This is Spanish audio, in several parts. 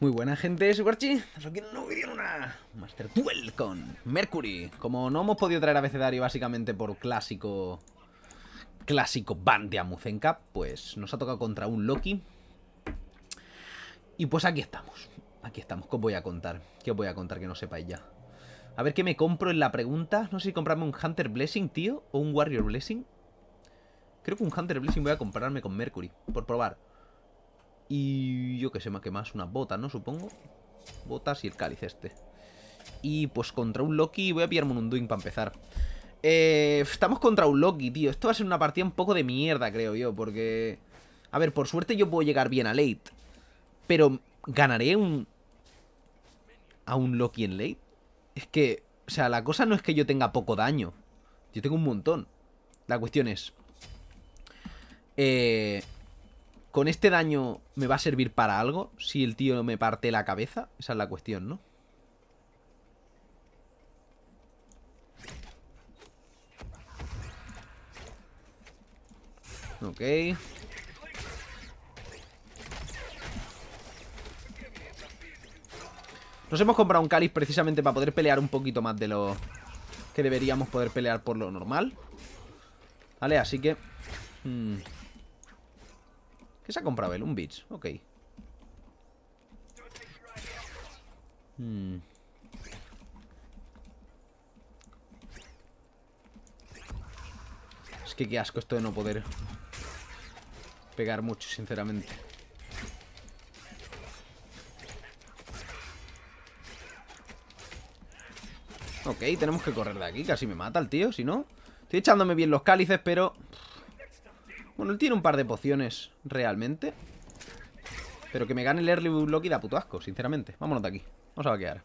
Muy buena gente, soy aquí en un una Master Duel con Mercury. Como no hemos podido traer a abecedario básicamente por clásico... Clásico ban de Amuzenka, pues nos ha tocado contra un Loki. Y pues aquí estamos. Aquí estamos. ¿Qué os voy a contar? ¿Qué os voy a contar que no sepáis ya? A ver qué me compro en la pregunta. No sé si comprarme un Hunter Blessing, tío, o un Warrior Blessing. Creo que un Hunter Blessing voy a comprarme con Mercury, por probar. Y yo que sé, más que más, Una botas, ¿no? Supongo. Botas y el cáliz este. Y pues contra un Loki voy a pillarme un Undoing para empezar. Eh, estamos contra un Loki, tío. Esto va a ser una partida un poco de mierda, creo yo, porque... A ver, por suerte yo puedo llegar bien a late. Pero ganaré un... A un Loki en late. Es que... O sea, la cosa no es que yo tenga poco daño. Yo tengo un montón. La cuestión es... Eh, ¿Con este daño me va a servir para algo? Si el tío me parte la cabeza. Esa es la cuestión, ¿no? Ok. Nos hemos comprado un cáliz precisamente para poder pelear un poquito más de lo que deberíamos poder pelear por lo normal. Vale, así que... Hmm. ¿Qué se ha comprado él? Un bitch, ok hmm. Es que qué asco esto de no poder Pegar mucho, sinceramente Ok, tenemos que correr de aquí Casi me mata el tío, si no Estoy echándome bien los cálices, pero bueno, él tiene un par de pociones realmente. Pero que me gane el early block y da puto asco, sinceramente. Vámonos de aquí. Vamos a vaquear.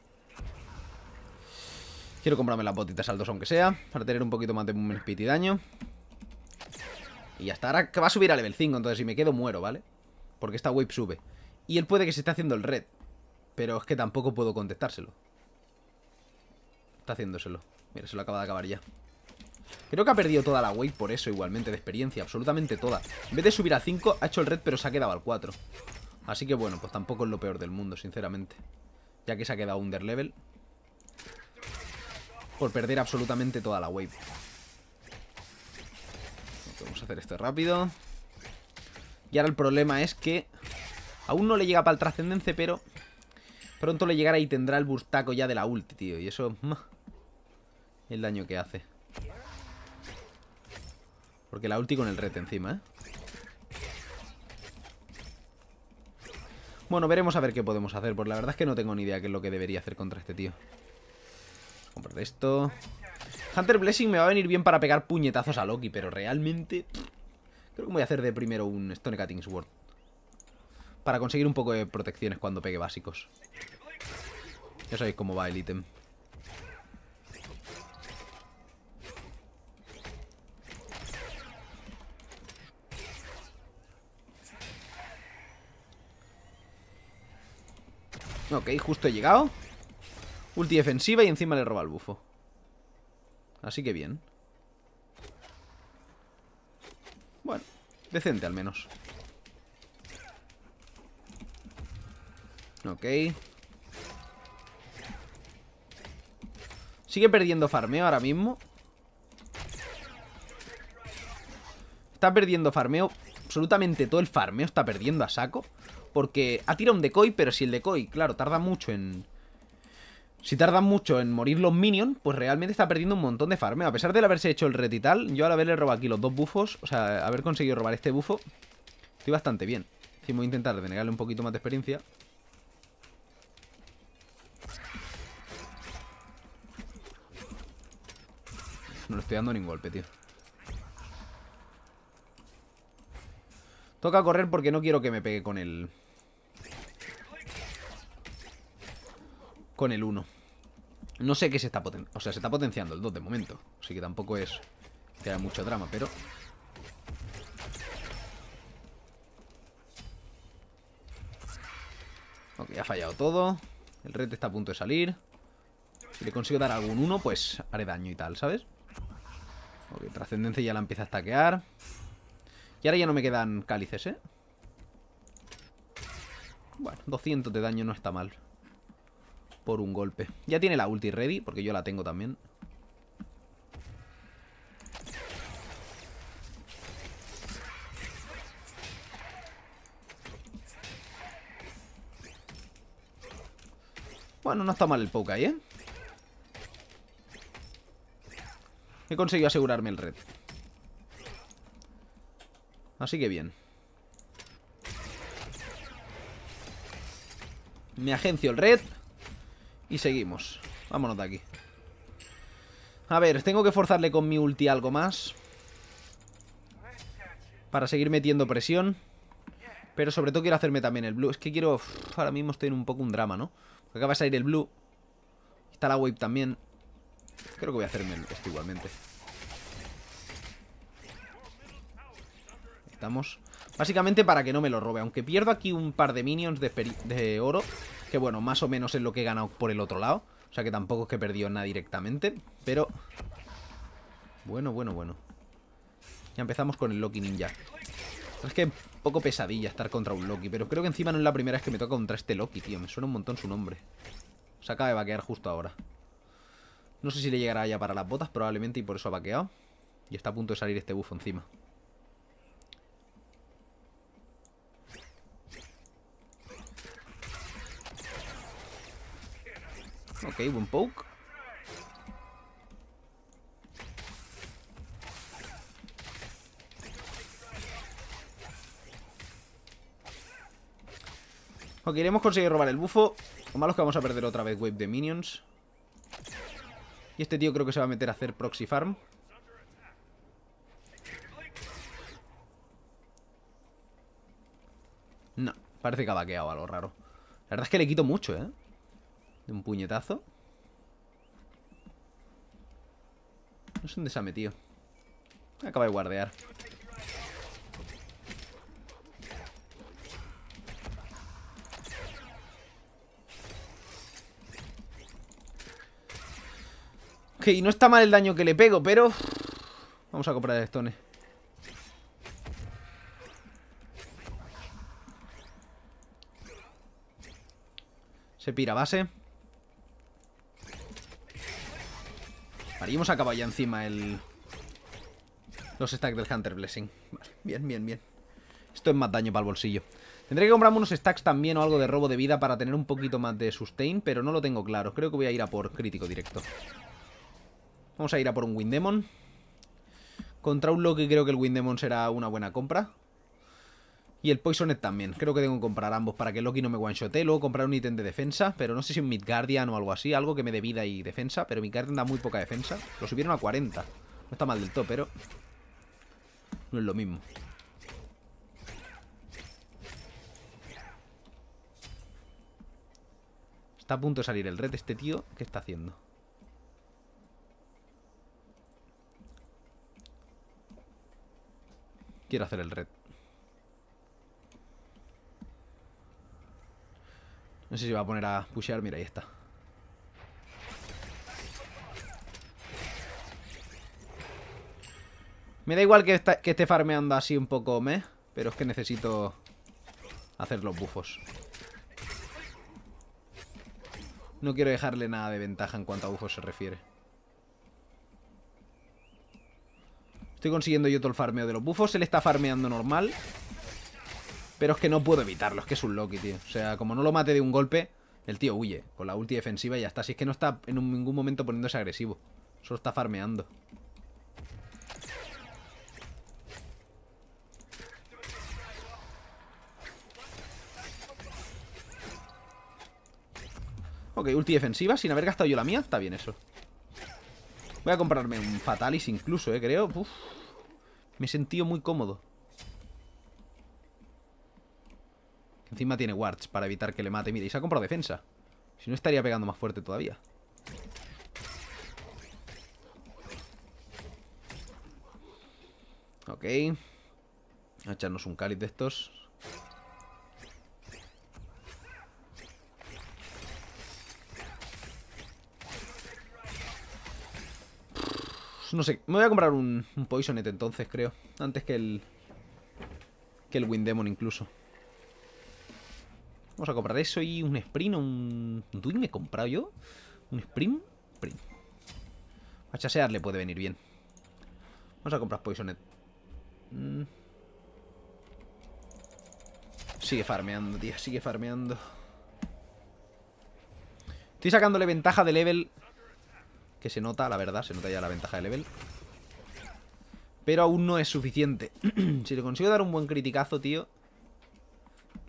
Quiero comprarme las botitas saldos aunque sea. Para tener un poquito más de movement speed y daño. Y hasta ahora que va a subir a level 5. Entonces si me quedo muero, ¿vale? Porque esta wave sube. Y él puede que se esté haciendo el red. Pero es que tampoco puedo contestárselo. Está haciéndoselo. Mira, se lo acaba de acabar ya. Creo que ha perdido toda la wave por eso igualmente, de experiencia, absolutamente toda. En vez de subir a 5, ha hecho el red pero se ha quedado al 4. Así que bueno, pues tampoco es lo peor del mundo, sinceramente. Ya que se ha quedado under level. Por perder absolutamente toda la wave. Vamos a hacer esto rápido. Y ahora el problema es que aún no le llega para el trascendente, pero pronto le llegará y tendrá el burstaco ya de la ult tío. Y eso... El daño que hace. Porque la ulti con el red encima, ¿eh? Bueno, veremos a ver qué podemos hacer. Porque la verdad es que no tengo ni idea qué es lo que debería hacer contra este tío. Comprar esto. Hunter Blessing me va a venir bien para pegar puñetazos a Loki, pero realmente... Creo que voy a hacer de primero un Stone Cutting Sword. Para conseguir un poco de protecciones cuando pegue básicos. Ya sabéis cómo va el ítem. Ok, justo he llegado. Ulti defensiva y encima le roba el bufo. Así que bien. Bueno, decente al menos. Ok. Sigue perdiendo farmeo ahora mismo. Está perdiendo farmeo. Absolutamente todo el farmeo está perdiendo a saco. Porque ha tirado un decoy, pero si el decoy, claro, tarda mucho en... Si tarda mucho en morir los minions, pues realmente está perdiendo un montón de farmeo. A pesar de haberse hecho el retital, yo al haberle robado aquí los dos bufos, o sea, haber conseguido robar este bufo, estoy bastante bien. si voy a intentar denegarle un poquito más de experiencia. No le estoy dando ningún golpe, tío. Toca correr porque no quiero que me pegue con el... con el 1. No sé qué se está potenciando. O sea, se está potenciando el 2 de momento. Así que tampoco es que haya mucho drama, pero... Ok, ha fallado todo. El red está a punto de salir. Si le consigo dar algún 1, pues haré daño y tal, ¿sabes? Ok, trascendencia ya la empieza a stackear. Y ahora ya no me quedan cálices, ¿eh? Bueno, 200 de daño no está mal por un golpe. Ya tiene la ulti ready, porque yo la tengo también. Bueno, no está mal el poke ahí, ¿eh? He conseguido asegurarme el red. Así que bien. Me agencio el red. Y seguimos. Vámonos de aquí. A ver, tengo que forzarle con mi ulti algo más. Para seguir metiendo presión. Pero sobre todo quiero hacerme también el blue. Es que quiero... ahora mismo estoy en un poco un drama, ¿no? Porque acaba de salir el blue. Está la wave también. Creo que voy a hacerme esto igualmente. Estamos. Básicamente para que no me lo robe. Aunque pierdo aquí un par de minions de oro que bueno, más o menos es lo que he ganado por el otro lado. O sea que tampoco es que he perdido nada directamente, pero... Bueno, bueno, bueno. Ya empezamos con el Loki Ninja. Es que es poco pesadilla estar contra un Loki, pero creo que encima no es la primera vez que me toca contra este Loki, tío. Me suena un montón su nombre. Se acaba de vaquear justo ahora. No sé si le llegará ya para las botas, probablemente, y por eso ha vaqueado. Y está a punto de salir este bufo encima. Ok, buen poke. Ok, iremos conseguir robar el bufo. Lo malo es que vamos a perder otra vez wave de minions. Y este tío creo que se va a meter a hacer proxy farm. No, parece que ha vaqueado algo raro. La verdad es que le quito mucho, ¿eh? De un puñetazo. No sé dónde se ha metido. Acaba de guardear. Ok, no está mal el daño que le pego, pero... Vamos a comprar el stone. Se pira base. Vale, y hemos acabado ya encima el... Los stacks del Hunter Blessing. bien, bien, bien. Esto es más daño para el bolsillo. Tendré que comprarme unos stacks también o algo de robo de vida para tener un poquito más de sustain, pero no lo tengo claro. Creo que voy a ir a por crítico directo. Vamos a ir a por un Demon. Contra un Loki creo que el Demon será una buena compra. Y el Poisonet también. Creo que tengo que comprar ambos para que Loki no me one-shote. Luego comprar un ítem de defensa, pero no sé si un Guardian o algo así. Algo que me dé vida y defensa, pero Midgardian da muy poca defensa. Lo subieron a 40. No está mal del todo, pero... No es lo mismo. Está a punto de salir el red este tío. ¿Qué está haciendo? Quiero hacer el red. No sé si va a poner a pushear. Mira, ahí está. Me da igual que, esté farmeando así un poco, ¿me? Pero es que necesito hacer los bufos. No quiero dejarle nada de ventaja en cuanto a bufos se refiere. Estoy consiguiendo yo todo el farmeo de los bufos. Él está farmeando normal. Pero es que no puedo evitarlo, es que es un Loki, tío. O sea, como no lo mate de un golpe, el tío huye. Con la ulti defensiva y ya está. Si es que no está en ningún momento poniéndose agresivo. Solo está farmeando. Ok, ulti defensiva sin haber gastado yo la mía. Está bien eso. Voy a comprarme un Fatalis incluso, eh, creo. me he sentido muy cómodo. Encima tiene wards para evitar que le mate. Mira, y se ha comprado defensa. Si no, estaría pegando más fuerte todavía. Ok. A echarnos un cáliz de estos. No sé, me voy a comprar un, un Poisonet entonces, creo. Antes que el... Que el Wind Demon incluso. Vamos a comprar eso y un sprint o un... twin me he comprado yo? ¿Un sprint? Sprint. A chasear le puede venir bien. Vamos a comprar Poisonet. Mm. Sigue farmeando, tío. Sigue farmeando. Estoy sacándole ventaja de level. Que se nota, la verdad. Se nota ya la ventaja de level. Pero aún no es suficiente. si le consigo dar un buen criticazo, tío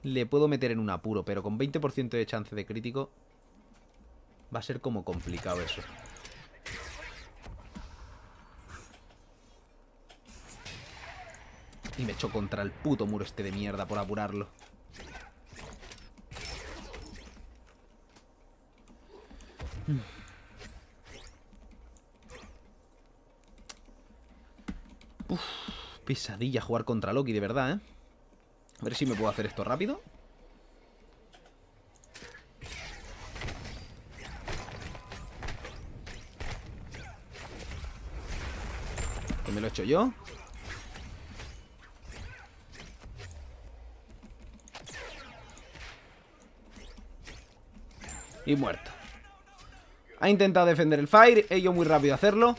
le puedo meter en un apuro, pero con 20% de chance de crítico va a ser como complicado eso. Y me echo contra el puto muro este de mierda por apurarlo. pesadilla jugar contra Loki, de verdad, ¿eh? A ver si me puedo hacer esto rápido. Que me lo he hecho yo. Y muerto. Ha intentado defender el Fire, he muy rápido hacerlo.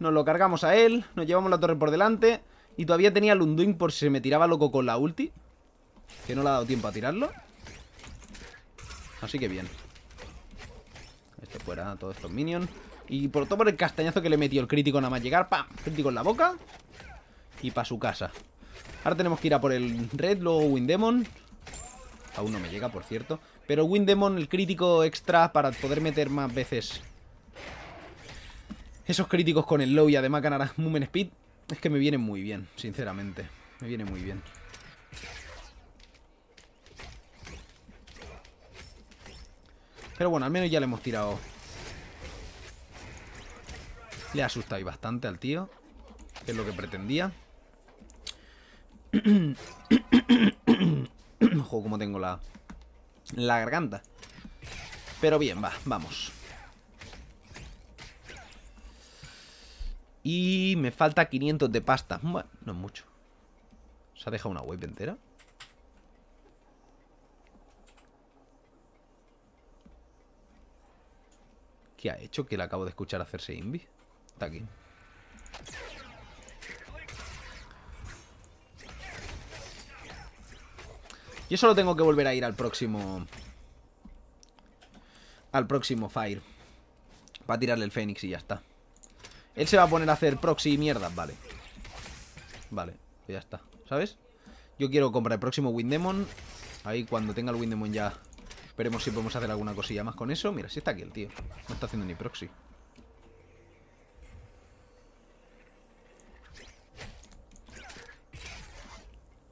Nos lo cargamos a él, nos llevamos la torre por delante. Y todavía tenía undoing por si se me tiraba loco con la ulti. Que no le ha dado tiempo a tirarlo. Así que bien. Esto fuera, todos estos minions. Y por todo por el castañazo que le metió el crítico nada más llegar. ¡Pam! Crítico en la boca. Y pa' su casa. Ahora tenemos que ir a por el Red, luego Windemon. Aún no me llega, por cierto. Pero Windemon, el crítico extra para poder meter más veces esos críticos con el low y además ganar Speed. Es que me viene muy bien, sinceramente. Me viene muy bien. Pero bueno, al menos ya le hemos tirado. Le ha asustado bastante al tío. es lo que pretendía. Ojo, como tengo la, la garganta. Pero bien, va, vamos. Y me falta 500 de pasta. Bueno, no es mucho. ¿Se ha dejado una web entera? ¿Qué ha hecho que le acabo de escuchar hacerse Invi? Está aquí. Yo solo tengo que volver a ir al próximo... Al próximo Fire. Para tirarle el Fénix y ya está. Él se va a poner a hacer proxy y mierda, vale. Vale, pues ya está. ¿Sabes? Yo quiero comprar el próximo Windemon. Ahí cuando tenga el Windemon ya Veremos si podemos hacer alguna cosilla más con eso. Mira, si está aquí el tío. No está haciendo ni proxy.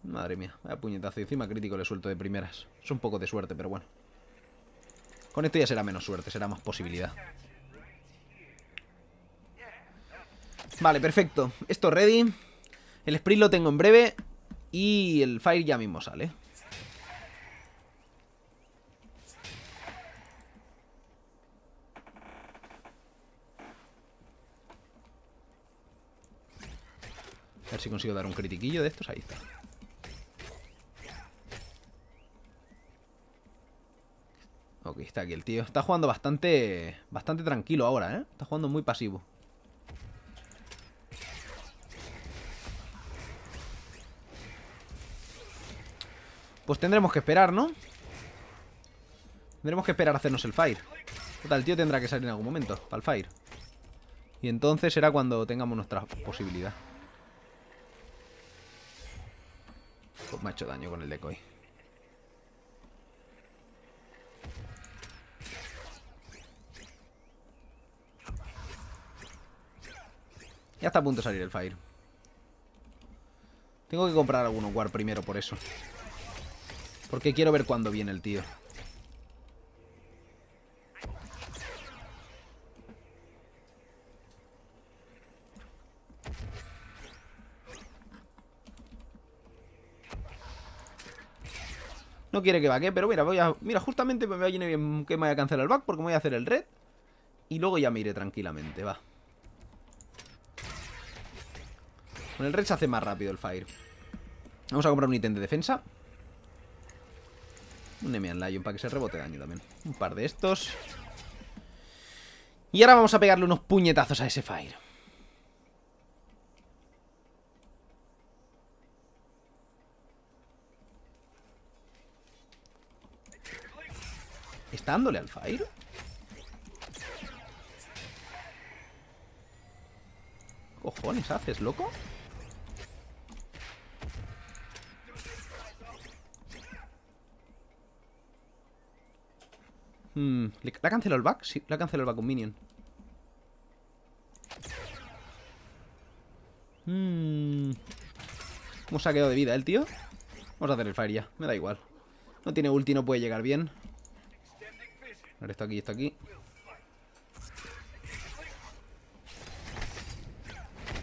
Madre mía, vaya puñetazo. Encima crítico le suelto de primeras. Es un poco de suerte, pero bueno. Con esto ya será menos suerte, será más posibilidad. Vale, perfecto. Esto ready. El sprint lo tengo en breve. Y el fire ya mismo sale. A ver si consigo dar un critiquillo de estos. Ahí está. Ok, está aquí el tío. Está jugando bastante, bastante tranquilo ahora, ¿eh? Está jugando muy pasivo. Pues tendremos que esperar, ¿no? Tendremos que esperar a hacernos el fire. Total, el tío tendrá que salir en algún momento para el fire. Y entonces será cuando tengamos nuestra posibilidad. me ha hecho daño con el decoy. Ya está a punto de salir el Fire. Tengo que comprar Alguno War primero por eso. Porque quiero ver cuándo viene el tío. No quiere que vaque, pero mira, voy a. Mira, justamente me viene bien que me vaya a cancelar el back porque me voy a hacer el red. Y luego ya me iré tranquilamente, va. Con el red se hace más rápido el fire. Vamos a comprar un ítem de defensa. Un Nemean Lion para que se rebote daño también. Un par de estos. Y ahora vamos a pegarle unos puñetazos a ese fire. dándole al Fire? cojones haces, loco? Hmm, ¿Le ¿La cancelado el back? Sí, la cancelado el back un minion. Hmm. ¿Cómo se ha quedado de vida el tío? Vamos a hacer el fire ya, me da igual. No tiene ulti, no puede llegar bien ver, está aquí, está aquí.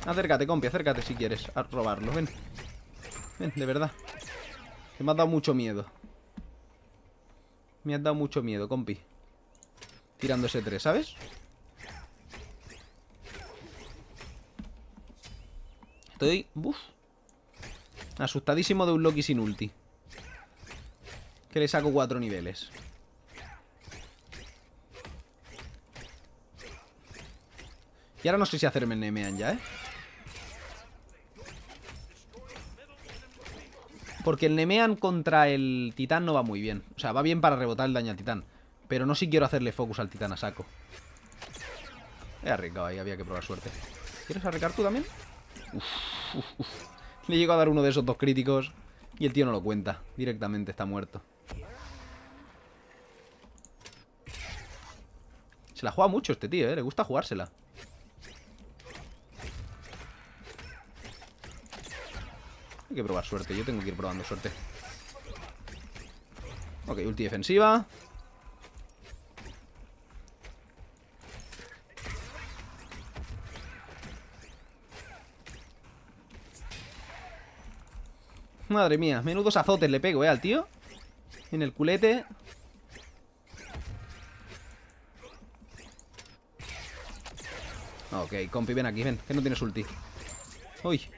Acércate, compi, acércate si quieres a robarlo. Ven. Ven, de verdad. me has dado mucho miedo. Me has dado mucho miedo, compi. Tirando ese 3, ¿sabes? Estoy... Uf. Asustadísimo de un Loki sin ulti. Que le saco cuatro niveles. Y ahora no sé si hacerme nemean ya, ¿eh? Porque el Nemean contra el Titán no va muy bien. O sea, va bien para rebotar el daño al Titán. Pero no si quiero hacerle focus al Titán a saco. He arriesgado ahí, había que probar suerte. ¿Quieres arriesgar tú también? Le llego a dar uno de esos dos críticos y el tío no lo cuenta. Directamente está muerto. Se la juega mucho este tío, ¿eh? Le gusta jugársela. Hay que probar suerte, yo tengo que ir probando suerte Ok, ulti defensiva Madre mía, menudos azotes le pego, eh, al tío En el culete Ok, compi, ven aquí, ven Que no tienes ulti Uy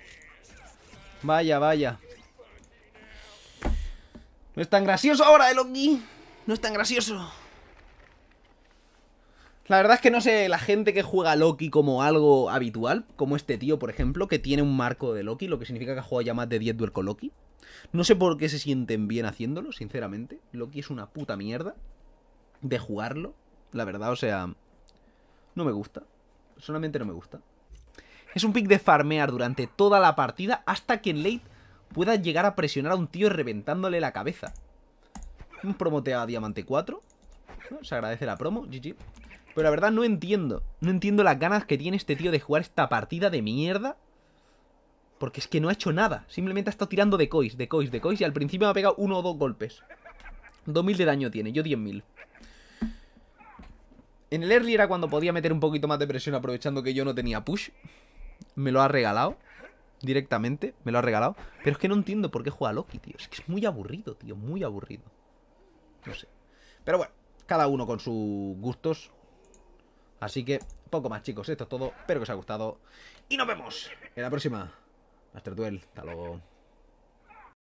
Vaya, vaya. No es tan gracioso ahora, el eh, Loki. No es tan gracioso. La verdad es que no sé la gente que juega Loki como algo habitual, como este tío, por ejemplo, que tiene un marco de Loki, lo que significa que ha jugado ya más de 10 duel con Loki. No sé por qué se sienten bien haciéndolo, sinceramente. Loki es una puta mierda de jugarlo. La verdad, o sea, no me gusta. Solamente no me gusta. Es un pick de farmear durante toda la partida hasta que en late pueda llegar a presionar a un tío reventándole la cabeza. Un promote a Diamante 4. Se agradece la promo, GG. Pero la verdad no entiendo. No entiendo las ganas que tiene este tío de jugar esta partida de mierda. Porque es que no ha hecho nada. Simplemente ha estado tirando de cois, de cois, de cois. Y al principio me ha pegado uno o dos golpes. 2000 de daño tiene, yo 10.000. En el early era cuando podía meter un poquito más de presión aprovechando que yo no tenía push me lo ha regalado directamente, me lo ha regalado. Pero es que no entiendo por qué juega Loki, tío. Es que es muy aburrido, tío, muy aburrido. No sé. Pero bueno, cada uno con sus gustos. Así que poco más, chicos. Esto es todo. Espero que os haya gustado. Y nos vemos en la próxima. Master Duel. Hasta luego.